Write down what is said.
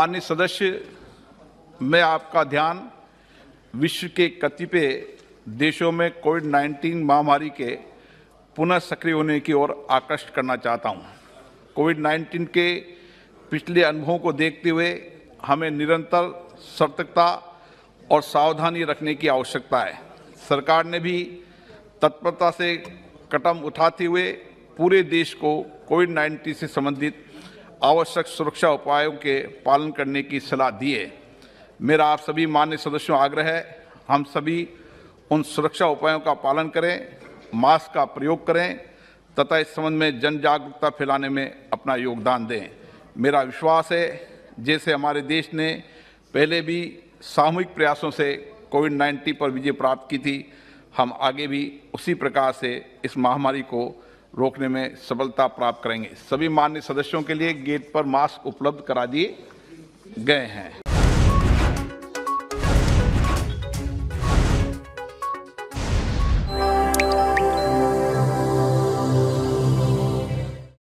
मान्य सदस्य मैं आपका ध्यान विश्व के कतिपय देशों में कोविड 19 महामारी के पुनः सक्रिय होने की ओर आकर्षित करना चाहता हूं। कोविड 19 के पिछले अनुभवों को देखते हुए हमें निरंतर सतर्कता और सावधानी रखने की आवश्यकता है सरकार ने भी तत्परता से कदम उठाते हुए पूरे देश को कोविड 19 से संबंधित आवश्यक सुरक्षा उपायों के पालन करने की सलाह दिए मेरा आप सभी मान्य सदस्यों आग्रह है हम सभी उन सुरक्षा उपायों का पालन करें मास्क का प्रयोग करें तथा इस संबंध में जन जागरूकता फैलाने में अपना योगदान दें मेरा विश्वास है जैसे हमारे देश ने पहले भी सामूहिक प्रयासों से कोविड 19 पर विजय प्राप्त की थी हम आगे भी उसी प्रकार से इस महामारी को रोकने में सफलता प्राप्त करेंगे सभी मान्य सदस्यों के लिए गेट पर मास्क उपलब्ध करा दिए गए हैं